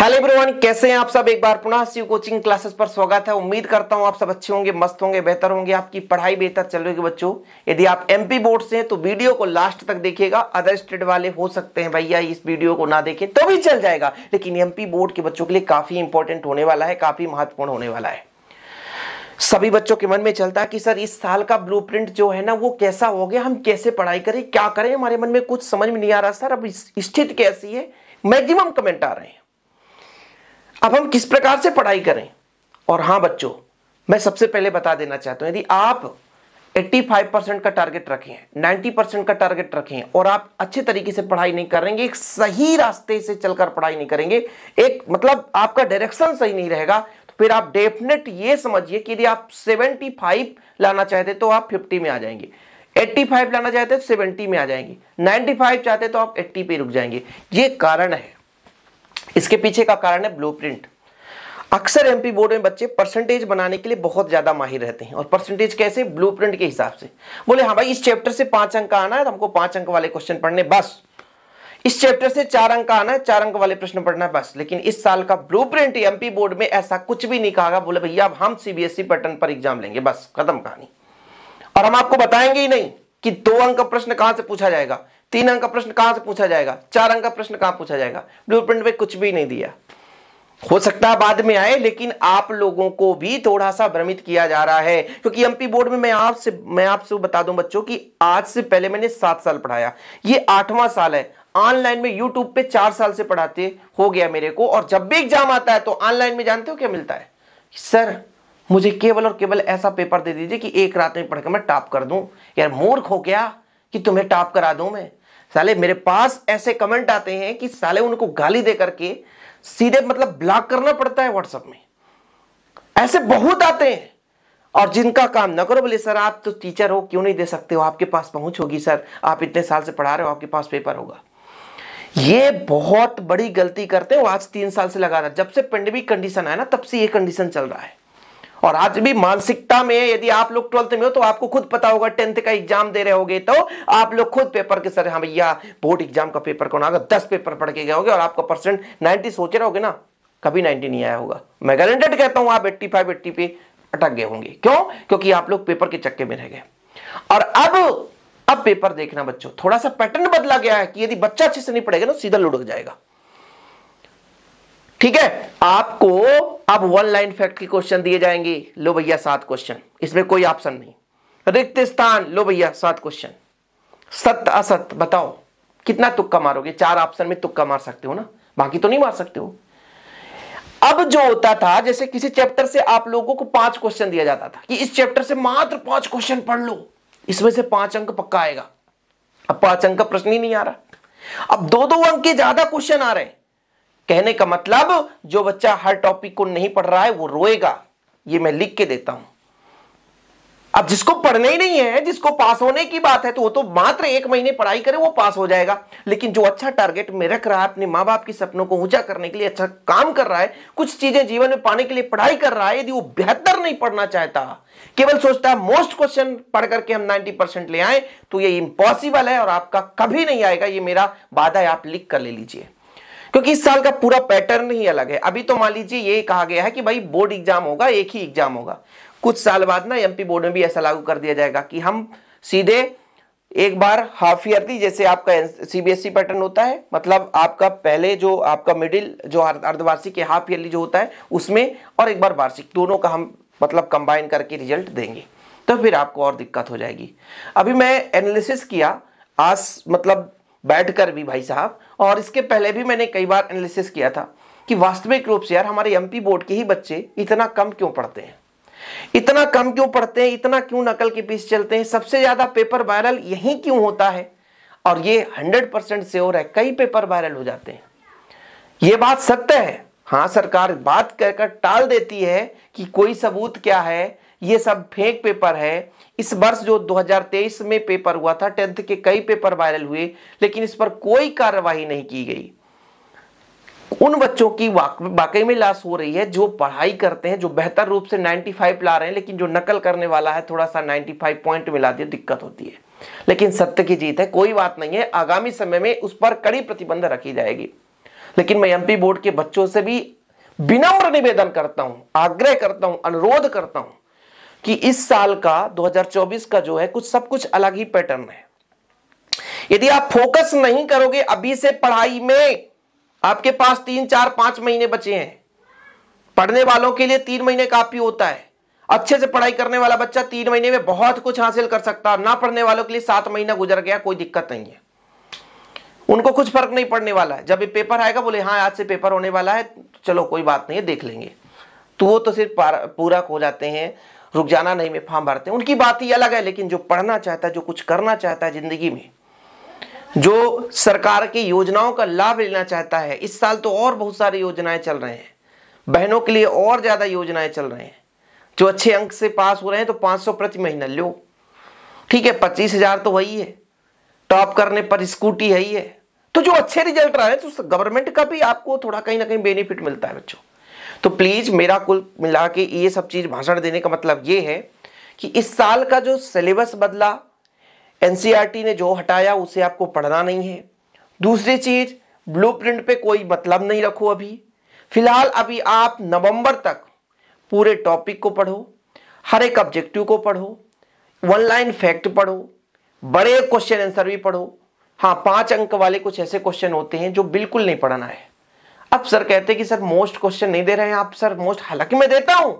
hello everyone कैसे हैं आप सब एक बार पुनः शिव कोचिंग क्लासेस पर स्वागत है उम्मीद करता हूं आप सब अच्छे होंगे मस्त होंगे बेहतर होंगे आपकी पढ़ाई बेहतर चल रही बच्चों यदि आप एमपी बोर्ड से हैं तो वीडियो को लास्ट तक देखिएगा अदर स्टेट वाले हो सकते हैं भैया इस वीडियो को ना देखें तो भी चल जाएगा लेकिन एम बोर्ड के बच्चों के लिए काफ़ी इंपॉर्टेंट होने वाला है काफ़ी महत्वपूर्ण होने वाला है सभी बच्चों के मन में चलता है कि सर इस साल का ब्लूप्रिंट जो है ना वो कैसा हो गया हम कैसे पढ़ाई करें क्या करें हमारे मन में कुछ समझ में नहीं आ रहा सर अब स्थिति कैसी है मैक्सिमम कमेंट आ रहे हैं अब हम किस प्रकार से पढ़ाई करें और हां बच्चों मैं सबसे पहले बता देना चाहता हूं यदि आप 85 परसेंट का टारगेट रखें 90 परसेंट का टारगेट रखें और आप अच्छे तरीके से पढ़ाई नहीं करेंगे एक सही रास्ते से चलकर पढ़ाई नहीं करेंगे एक मतलब आपका डायरेक्शन सही नहीं रहेगा तो फिर आप डेफिनेट ये समझिए कि यदि आप 75 लाना चाहते तो आप 50 में आ जाएंगे 85 लाना चाहते तो 70 में आ जाएंगे 95 चाहते तो आप 80 पे रुक जाएंगे ये कारण है इसके पीछे का कारण है ब्लू अक्सर एमपी बोर्ड में बच्चे परसेंटेज बनाने के लिए बहुत ज्यादा माहिर रहते हैं और परसेंटेज कैसे ब्लू के हिसाब से बोले हाँ भाई इस चैप्टर से पांच अंक आना है तो हमको पांच अंक वाले क्वेश्चन पढ़ने बस इस चैप्टर से चार अंक आना है चार अंक वाले प्रश्न पढ़ना है बस लेकिन इस साल का प्रिंट एमपी बोर्ड में ऐसा कुछ भी नहीं कहा बोले भैया अब हम सीबीएसई पैटर्न e पर एग्जाम लेंगे बस खत्म कहानी और हम आपको बताएंगे ही नहीं कि दो अंक का प्रश्न कहां से पूछा जाएगा तीन अंक का प्रश्न कहां से पूछा जाएगा चार अंक का प्रश्न कहां पूछा जाएगा ब्लू प्रिंट में कुछ भी नहीं दिया हो सकता है बाद में आए लेकिन आप लोगों को भी थोड़ा सा भ्रमित किया जा रहा है क्योंकि एमपी बोर्ड में मैं आपसे मैं आपसे बता दूं बच्चों कि आज से पहले मैंने सात साल पढ़ाया ये आठवां साल है ऑनलाइन में यूट्यूब पे चार साल से पढ़ाते हो गया मेरे को और जब भी एग्जाम आता है तो ऑनलाइन में जानते हो क्या मिलता है सर मुझे केवल और केवल ऐसा पेपर दे दीजिए कि एक रात में पढ़कर मैं टॉप कर दूं यार मूर्ख हो गया कि तुम्हें टॉप करा दूं मैं साले मेरे पास ऐसे कमेंट आते हैं कि साले उनको गाली दे करके सीधे मतलब ब्लॉक करना पड़ता है व्हाट्सएप में ऐसे बहुत आते हैं और जिनका काम ना करो बोले सर आप तो टीचर हो क्यों नहीं दे सकते हो आपके पास पहुंच होगी सर आप इतने साल से पढ़ा रहे हो आपके पास पेपर होगा ये बहुत बड़ी गलती करते हैं आज तीन साल से लगा रहा जब से पेंडेमिक कंडीशन आया ना तब से ये कंडीशन चल रहा है और आज भी मानसिकता में यदि आप लोग ट्वेल्थ में हो तो आपको खुद पता होगा टेंथ का एग्जाम दे रहे होगे तो आप लोग खुद पेपर के सर हाँ भैया बोर्ड एग्जाम का पेपर कौन आगे दस पेपर पढ़ के गए होगे और आपका परसेंट नाइन्टी रहे होगे ना कभी नाइन्टी नहीं आया होगा मैं गारंटेड कहता हूं आप एट्टी फाइव एट्टी पे अटक गए होंगे क्यों क्योंकि आप लोग पेपर के चक्के में रह गए और अब अब पेपर देखना बच्चों थोड़ा सा पैटर्न बदला गया है कि यदि बच्चा अच्छे से नहीं पढ़ेगा ना सीधा लुढ़क जाएगा ठीक है आपको अब वन लाइन फैक्ट के क्वेश्चन दिए जाएंगे लो भैया सात क्वेश्चन इसमें कोई ऑप्शन नहीं रिक्त स्थान लो भैया सात क्वेश्चन सत्य असत्य बताओ कितना तुक्का मारोगे चार ऑप्शन में तुक्का मार सकते हो ना बाकी तो नहीं मार सकते हो अब जो होता था जैसे किसी चैप्टर से आप लोगों को पांच क्वेश्चन दिया जाता था कि इस चैप्टर से मात्र पांच क्वेश्चन पढ़ लो इसमें से पांच अंक पक्का आएगा अब पांच अंक का प्रश्न ही नहीं आ रहा अब दो दो अंक के ज्यादा क्वेश्चन आ रहे हैं कहने का मतलब जो बच्चा हर टॉपिक को नहीं पढ़ रहा है वो रोएगा ये मैं लिख के देता हूं अब जिसको पढ़ने ही नहीं है जिसको पास होने की बात है तो वो तो मात्र एक महीने पढ़ाई करे वो पास हो जाएगा लेकिन जो अच्छा टारगेट में रख रहा है अपने माँ बाप के सपनों को ऊंचा करने के लिए अच्छा काम कर रहा है कुछ चीजें जीवन में पाने के लिए पढ़ाई कर रहा है यदि वो बेहतर नहीं पढ़ना चाहता केवल सोचता है मोस्ट क्वेश्चन पढ़ करके हम नाइनटी परसेंट ले आए तो ये इंपॉसिबल है और आपका कभी नहीं आएगा ये मेरा वादा है आप लिख कर ले लीजिए क्योंकि इस साल का पूरा पैटर्न ही अलग है अभी तो मान लीजिए ये कहा गया है कि भाई बोर्ड एग्जाम होगा एक ही एग्जाम होगा कुछ साल बाद ना एमपी बोर्ड में भी ऐसा लागू कर दिया जाएगा कि हम सीधे एक बार हाफ ईयरली जैसे आपका सीबीएसई पैटर्न e होता है मतलब आपका पहले जो आपका मिडिल जो अर्धवार्षिक हाफ ईयरली जो होता है उसमें और एक बार वार्षिक दोनों का हम मतलब कंबाइन करके रिजल्ट देंगे तो फिर आपको और दिक्कत हो जाएगी अभी मैं एनालिसिस किया आज मतलब बैठकर भी भाई साहब और इसके पहले भी मैंने कई बार एनालिसिस किया था कि वास्तविक रूप से यार हमारे एमपी बोर्ड के ही बच्चे इतना कम क्यों पढ़ते हैं इतना कम क्यों पढ़ते हैं इतना क्यों नकल के पीछे चलते हैं सबसे ज्यादा पेपर वायरल यही क्यों होता है और ये हंड्रेड परसेंट से और है कई पेपर वायरल हो जाते हैं ये बात सत्य है हाँ सरकार बात कहकर कर टाल देती है कि कोई सबूत क्या है ये सब फेक पेपर है इस वर्ष जो 2023 में पेपर हुआ था टेंथ के कई पेपर वायरल हुए लेकिन इस पर कोई कार्रवाई नहीं की गई उन बच्चों की वाकई में लाश हो रही है जो पढ़ाई करते हैं जो बेहतर रूप से 95 ला रहे हैं लेकिन जो नकल करने वाला है थोड़ा सा 95 पॉइंट मिला दिया दिक्कत होती है लेकिन सत्य की जीत है कोई बात नहीं है आगामी समय में उस पर कड़ी प्रतिबंध रखी जाएगी लेकिन मैं एमपी बोर्ड के बच्चों से भी विनम्र निवेदन करता हूं आग्रह करता हूं अनुरोध करता हूं कि इस साल का 2024 का जो है कुछ सब कुछ अलग ही पैटर्न है यदि आप फोकस नहीं करोगे अभी से पढ़ाई में आपके पास तीन चार पांच महीने बचे हैं पढ़ने वालों के लिए तीन महीने काफी होता है अच्छे से पढ़ाई करने वाला बच्चा तीन महीने में बहुत कुछ हासिल कर सकता है ना पढ़ने वालों के लिए सात महीना गुजर गया कोई दिक्कत नहीं है उनको कुछ फर्क नहीं पड़ने वाला है जब ये पेपर आएगा बोले हाँ आज से पेपर होने वाला है चलो कोई बात नहीं है देख लेंगे तो वो तो सिर्फ पूरा हो जाते हैं रुक जाना नहीं मैं फार्म भरते उनकी बात ही अलग है लेकिन जो पढ़ना चाहता है जो कुछ करना चाहता है जिंदगी में जो सरकार की योजनाओं का लाभ लेना चाहता है इस साल तो और बहुत सारी योजनाएं चल रहे हैं बहनों के लिए और ज़्यादा योजनाएं चल रहे हैं जो अच्छे अंक से पास हो रहे हैं तो 500 प्रति महीना लो ठीक है पच्चीस हजार तो वही है टॉप करने पर स्कूटी है ही है तो जो अच्छे रिजल्ट रहे हैं तो गवर्नमेंट का भी आपको थोड़ा कहीं ना कहीं बेनिफिट मिलता है बच्चों तो प्लीज़ मेरा कुल मिला के ये सब चीज़ भाषण देने का मतलब ये है कि इस साल का जो सिलेबस बदला एन e ने जो हटाया उसे आपको पढ़ना नहीं है दूसरी चीज़ ब्लूप्रिंट पे कोई मतलब नहीं रखो अभी फिलहाल अभी आप नवंबर तक पूरे टॉपिक को पढ़ो हर एक ऑब्जेक्टिव को पढ़ो वन लाइन फैक्ट पढ़ो बड़े क्वेश्चन आंसर भी पढ़ो हाँ पांच अंक वाले कुछ ऐसे क्वेश्चन होते हैं जो बिल्कुल नहीं पढ़ना है अब सर कहते कि सर मोस्ट क्वेश्चन नहीं दे रहे हैं आप सर मोस्ट हालांकि मैं देता हूं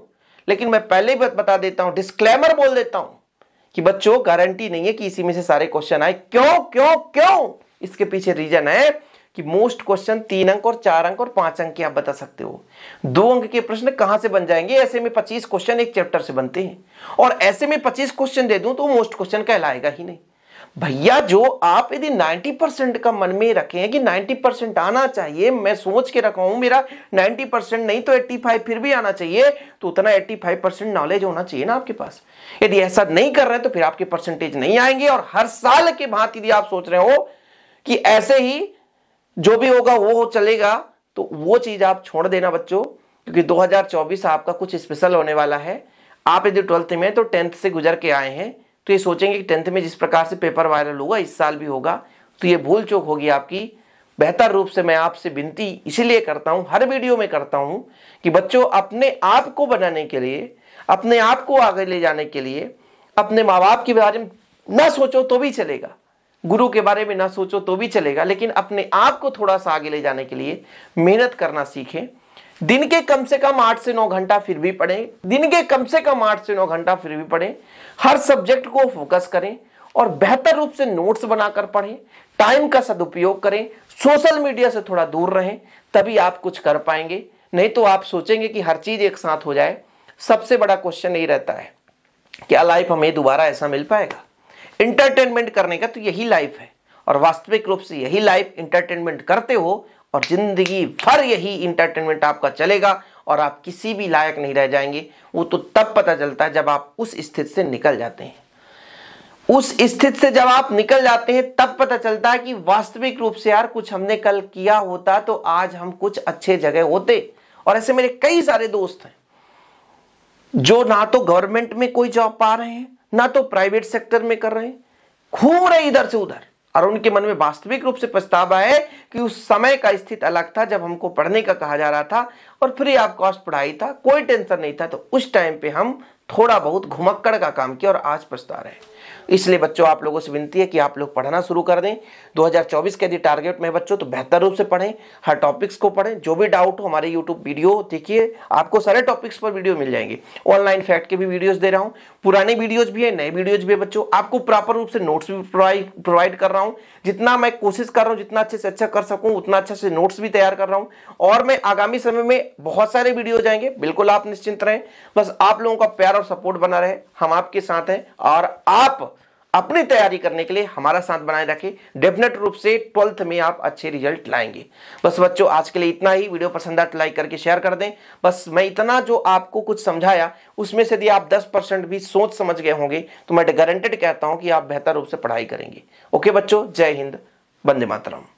लेकिन मैं पहले ही बता देता हूं डिस्क्लेमर बोल देता हूं कि बच्चों गारंटी नहीं है कि इसी में से सारे क्वेश्चन आए क्यों क्यों क्यों इसके पीछे रीजन है कि मोस्ट क्वेश्चन तीन अंक और चार अंक और पांच अंक के आप बता सकते हो दो अंक के प्रश्न कहां से बन जाएंगे ऐसे में पच्चीस क्वेश्चन एक चैप्टर से बनते हैं और ऐसे में पच्चीस क्वेश्चन दे दूं तो मोस्ट क्वेश्चन कहलाएगा ही नहीं भैया जो आप यदि 90 परसेंट का मन में रखे हैं कि 90 परसेंट आना चाहिए मैं सोच के रखा हूं मेरा 90 परसेंट नहीं तो 85 फिर भी आना चाहिए तो उतना 85 परसेंट नॉलेज होना चाहिए ना आपके पास यदि ऐसा नहीं कर रहे हैं तो फिर आपके परसेंटेज नहीं आएंगे और हर साल के भांति यदि आप सोच रहे हो कि ऐसे ही जो भी होगा वो चलेगा तो वो चीज आप छोड़ देना बच्चों क्योंकि दो आपका कुछ स्पेशल होने वाला है आप यदि ट्वेल्थ में तो टेंथ से गुजर के आए हैं तो ये सोचेंगे कि टेंथ में जिस प्रकार से पेपर वायरल हुआ इस साल भी होगा तो ये भूल चूक होगी आपकी बेहतर रूप से मैं आपसे विनती इसीलिए करता हूँ हर वीडियो में करता हूँ कि बच्चों अपने आप को बनाने के लिए अपने आप को आगे ले जाने के लिए अपने माँ बाप के बारे में ना सोचो तो भी चलेगा गुरु के बारे में ना सोचो तो भी चलेगा लेकिन अपने आप को थोड़ा सा आगे ले जाने के लिए मेहनत करना सीखें दिन के कम से कम आठ से नौ घंटा फिर भी पढ़ें दिन के कम से कम आठ से नौ घंटा फिर भी पढ़ें हर सब्जेक्ट को फोकस करें और बेहतर रूप से नोट्स बनाकर पढ़ें टाइम का सदुपयोग करें सोशल मीडिया से थोड़ा दूर रहें तभी आप कुछ कर पाएंगे नहीं तो आप सोचेंगे कि हर चीज़ एक साथ हो जाए सबसे बड़ा क्वेश्चन यही रहता है क्या लाइफ हमें दोबारा ऐसा मिल पाएगा इंटरटेनमेंट करने का तो यही लाइफ है और वास्तविक रूप से यही लाइफ इंटरटेनमेंट करते हो और ज़िंदगी भर यही इंटरटेनमेंट आपका चलेगा और आप किसी भी लायक नहीं रह जाएंगे वो तो तब पता चलता है जब आप उस स्थिति से निकल जाते हैं उस स्थिति से जब आप निकल जाते हैं तब पता चलता है कि वास्तविक रूप से यार कुछ हमने कल किया होता तो आज हम कुछ अच्छे जगह होते और ऐसे मेरे कई सारे दोस्त हैं जो ना तो गवर्नमेंट में कोई जॉब पा रहे हैं ना तो प्राइवेट सेक्टर में कर रहे हैं घूम रहे इधर से उधर और उनके मन में वास्तविक रूप से पछतावा है कि उस समय का स्थित अलग था जब हमको पढ़ने का कहा जा रहा था और फ्री ऑफ कॉस्ट पढ़ाई था कोई टेंशन नहीं था तो उस टाइम पे हम थोड़ा बहुत घुमक्कड़ का काम किया और आज पछता रहे इसलिए बच्चों आप लोगों से विनती है कि आप लोग पढ़ना शुरू कर दें 2024 के यदि टारगेट में बच्चों तो बेहतर रूप से पढ़ें हर टॉपिक्स को पढ़ें जो भी डाउट हो हमारे यूट्यूब वीडियो देखिए आपको सारे टॉपिक्स पर वीडियो मिल जाएंगे ऑनलाइन फैक्ट के भी वीडियोज दे रहा हूँ पुराने वीडियोज भी है नए वीडियोज भी है बच्चों आपको प्रॉपर रूप से नोट्स भी प्रोवाइड कर रहा हूँ जितना मैं कोशिश कर रहा हूँ जितना अच्छे से अच्छा कर सकूँ उतना अच्छे से नोट्स भी तैयार कर रहा हूँ और मैं आगामी समय में बहुत सारे वीडियो आएंगे बिल्कुल आप निश्चिंत रहें बस आप लोगों का प्यार और सपोर्ट बना रहे हम आपके साथ हैं और आप अपनी तैयारी करने के लिए हमारा साथ बनाए रखें डेफिनेट रूप से ट्वेल्थ में आप अच्छे रिजल्ट लाएंगे बस बच्चों आज के लिए इतना ही वीडियो पसंद आए लाइक तो करके शेयर कर दें बस मैं इतना जो आपको कुछ समझाया उसमें से यदि आप 10 परसेंट भी सोच समझ गए होंगे तो मैं गारंटेड कहता हूं कि आप बेहतर रूप से पढ़ाई करेंगे ओके बच्चों जय हिंद वंदे मातरम